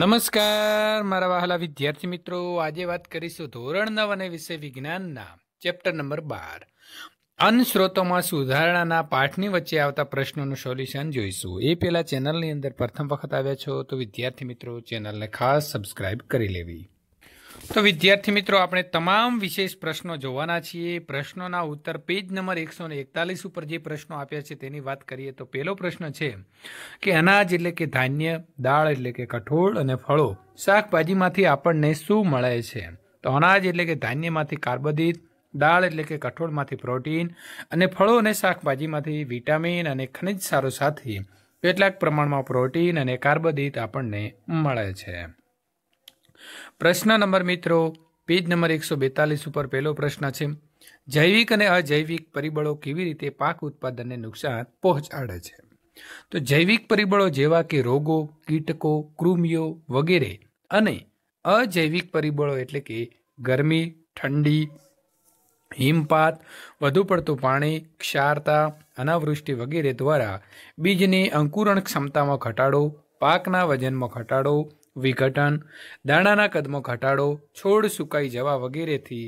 નમસ્કાર મારા વહાલા વિદ્યાર્થી મિત્રો આજે વાત કરીશું ધોરણ નવ અને વિષય વિજ્ઞાનના ચેપ્ટર નંબર બાર અન્નસ્ત્રોતોમાં સુધારણાના પાઠની વચ્ચે આવતા પ્રશ્નોનું સોલ્યુશન જોઈશું એ પહેલાં ચેનલની અંદર પ્રથમ વખત આવ્યા છો તો વિદ્યાર્થી મિત્રો ચેનલને ખાસ સબસ્ક્રાઇબ કરી લેવી તો વિદ્યાર્થી મિત્રો આપણે તમામ વિશેષ પ્રશ્નો જોવાના છીએ પ્રશ્નોના ઉત્તર પેજ નંબર એકસો એકતાલીસ ઉપર જે પ્રશ્નો આપ્યા છે તેની વાત કરીએ તો પહેલો પ્રશ્ન છે કે અનાજ એટલે કે ધાન્ય દાળ એટલે કે કઠોળ અને ફળો શાકભાજીમાંથી આપણને શું મળે છે તો અનાજ એટલે કે ધાન્યમાંથી કાર્બોદિત દાળ એટલે કે કઠોળમાંથી પ્રોટીન અને ફળો અને શાકભાજીમાંથી વિટામિન અને ખનિજ સારો સાથે કેટલાક પ્રમાણમાં પ્રોટીન અને કાર્બોદિત આપણને મળે છે પ્રશ્ન નંબર મિત્રો પેજ નંબર એકસો બેતાલીસ ઉપર પહેલો પ્રશ્ન છે જૈવિક અને અજૈવિક પરિબળો કેવી રીતે પાક ઉત્પાદનને નુકસાન પહોંચાડે છે તો જૈવિક પરિબળો જેવા કે રોગો કીટકો કૃમિઓ વગેરે અને અજૈવિક પરિબળો એટલે કે ગરમી ઠંડી હિમપાત વધુ પડતું પાણી ક્ષારતા અનાવૃષ્ટિ વગેરે દ્વારા બીજની અંકુરણ ક્ષમતામાં ઘટાડો પાકના વજનમાં ઘટાડો વિઘટન દાણાના કદમો ઘટાડો છોડ સુકાઈ જવા વગેરેથી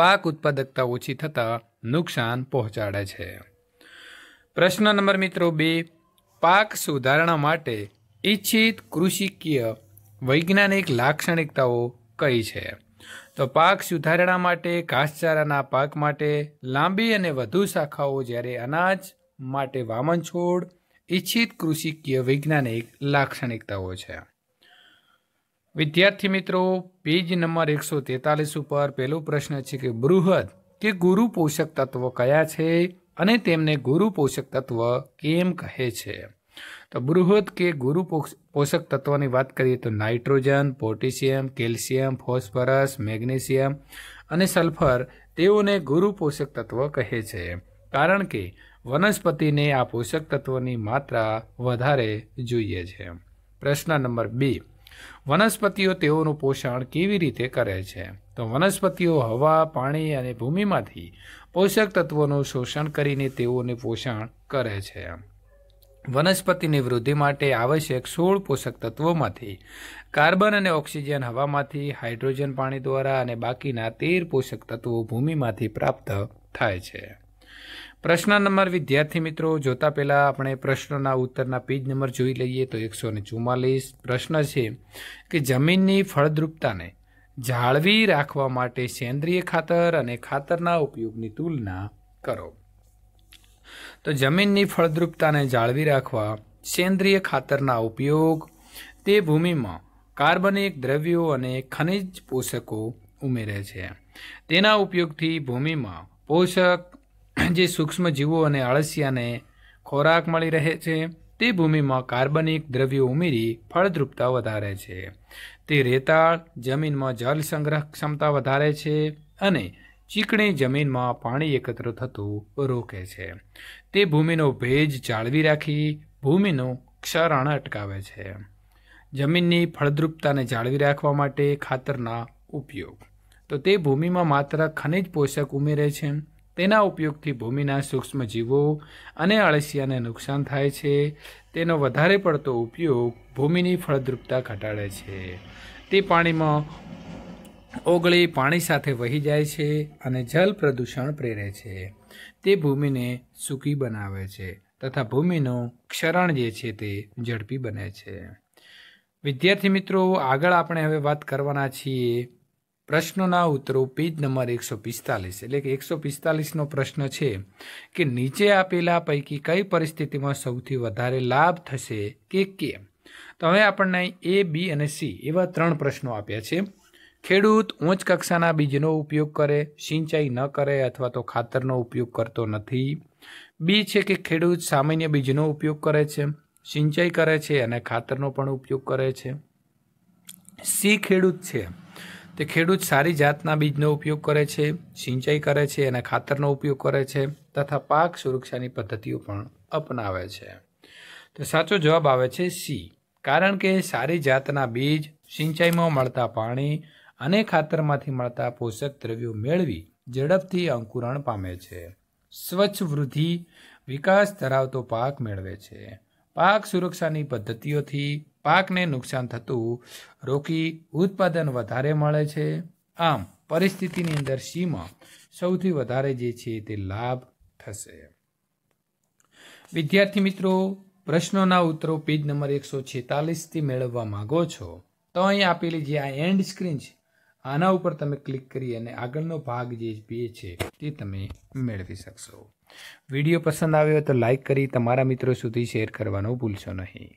પાક ઉત્પાદકતા ઓછી થતાં નુકસાન પહોંચાડે છે પ્રશ્ન નંબર મિત્રો બે પાક સુધારણા માટે ઈચ્છિત કૃષિકીય વૈજ્ઞાનિક લાક્ષણિકતાઓ કઈ છે તો પાક સુધારણા માટે ઘાસચારાના પાક માટે લાંબી અને વધુ શાખાઓ જ્યારે અનાજ માટે વામન છોડ ઈચ્છિત કૃષિકીય વૈજ્ઞાનિક લાક્ષણિકતાઓ છે વિદ્યાર્થી મિત્રો પેજ નંબર એકસો તેતાલીસ ઉપર પહેલો પ્રશ્ન છે કે બૃહદ કે ગુરુ પોષક તત્વ કયા છે અને તેમને ગુરુ પોષક તત્વ કેમ કહે છે તો બૃહદ કે ગુરુ પોષક તત્વની વાત કરીએ તો nitrogen potassium calcium phosphorus magnesium અને સલ્ફર તેઓને ગુરુ પોષક તત્વ કહે છે કારણ કે વનસ્પતિને આ પોષક તત્વની માત્રા વધારે જોઈએ છે પ્રશ્ન નંબર બે વનસ્પતિઓ તેઓનું પોષણ કેવી રીતે કરે છે તો વનસ્પતિઓ હવા પાણી અને ભૂમિમાંથી પોષક તત્વોનું શોષણ કરીને તેઓને પોષણ કરે છે વનસ્પતિની વૃદ્ધિ માટે આવશ્યક સોળ પોષક તત્વોમાંથી કાર્બન અને ઓક્સિજન હવામાંથી હાઇડ્રોજન પાણી દ્વારા અને બાકીના તેર પોષક તત્વો ભૂમિમાંથી પ્રાપ્ત થાય છે પ્રશ્ન નંબર વિદ્યાર્થી મિત્રો જોતા પહેલાં આપણે પ્રશ્નના ઉત્તરના પેજ નંબર જોઈ લઈએ તો એકસો ને ચુમ્માલીસ પ્રશ્ન છે કે જમીનની ફળદ્રુપતાને જાળવી રાખવા માટે સેન્દ્રિય ખાતર અને ખાતરના ઉપયોગની તુલના કરો તો જમીનની ફળદ્રુપતાને જાળવી રાખવા સેન્દ્રિય ખાતરના ઉપયોગ તે ભૂમિમાં કાર્બનિક દ્રવ્યો અને ખનિજ પોષકો ઉમેરે છે તેના ઉપયોગથી ભૂમિમાં પોષક જે સૂક્ષ્મ જીવો અને અળસિયાને ખોરાક મળી રહે છે તે ભૂમિમાં કાર્બનિક દ્રવ્યો ઉમેરી ફળદ્રુપતા વધારે છે તે રેતાળ જમીનમાં જળ સંગ્રહ ક્ષમતા વધારે છે અને ચીકણી જમીનમાં પાણી એકત્ર થતું રોકે છે તે ભૂમિનો ભેજ જાળવી રાખી ભૂમિનું ક્ષરણ અટકાવે છે જમીનની ફળદ્રુપતાને જાળવી રાખવા માટે ખાતરના ઉપયોગ તો તે ભૂમિમાં માત્ર ખનિજ પોષક ઉમેરે છે તેના ઉપયોગથી ભૂમિના સૂક્ષ્મ જીવો અને અળસિયાને નુકસાન થાય છે તેનો વધારે પડતો ઉપયોગ ભૂમિની ફળદ્રુપતા ઘટાડે છે તે પાણીમાં ઓગળી પાણી સાથે વહી જાય છે અને જલ પ્રદૂષણ પ્રેરે છે તે ભૂમિને સૂકી બનાવે છે તથા ભૂમિનું ક્ષરણ જે છે તે ઝડપી બને છે વિદ્યાર્થી મિત્રો આગળ આપણે હવે વાત કરવાના છીએ પ્રશ્નોના ઉત્તરો પેજ નંબર એકસો પિસ્તાલીસ એટલે કે એકસો પિસ્તાલીસનો પ્રશ્ન છે કે નીચે આપેલા પૈકી કઈ પરિસ્થિતિમાં સૌથી વધારે લાભ થશે કે કેમ તો હવે આપણને એ બી અને સી એવા ત્રણ પ્રશ્નો આપ્યા છે ખેડૂત ઉચ્ચ કક્ષાના બીજનો ઉપયોગ કરે સિંચાઈ ન કરે અથવા તો ખાતરનો ઉપયોગ કરતો નથી બી છે કે ખેડૂત સામાન્ય બીજનો ઉપયોગ કરે છે સિંચાઈ કરે છે અને ખાતરનો પણ ઉપયોગ કરે છે સી ખેડૂત છે તે ખેડૂત સારી જાતના બીજનો ઉપયોગ કરે છે સિંચાઈ કરે છે અને ખાતરનો ઉપયોગ કરે છે તથા પાક સુરક્ષાની પદ્ધતિઓ પણ અપનાવે છે તો સાચો જવાબ આવે છે સી કારણ કે સારી જાતના બીજ સિંચાઈમાં મળતા પાણી અને ખાતરમાંથી મળતા પોષક દ્રવ્યો મેળવી ઝડપથી અંકુરણ પામે છે સ્વચ્છ વૃદ્ધિ વિકાસ ધરાવતો પાક મેળવે છે પાક સુરક્ષાની પદ્ધતિઓથી પાકને નુકસાન થતું રોકી ઉત્પાદન વધારે મળે છે આમ પરિસ્થિતિની અંદર સીમાં સૌથી વધારે જે છે તે લાભ થશે વિદ્યાર્થી મિત્રો પ્રશ્નોના ઉત્તરો પેજ નંબર એકસો છેતાલીસથી મેળવવા માંગો છો તો અહીં આપેલી જે આ એન્ડ સ્ક્રીન છે આના ઉપર તમે ક્લિક કરી અને આગળનો ભાગ જે પે છે તે તમે મેળવી શકશો વિડીયો પસંદ આવ્યો તો લાઇક કરી તમારા મિત્રો સુધી શેર કરવાનું ભૂલશો નહીં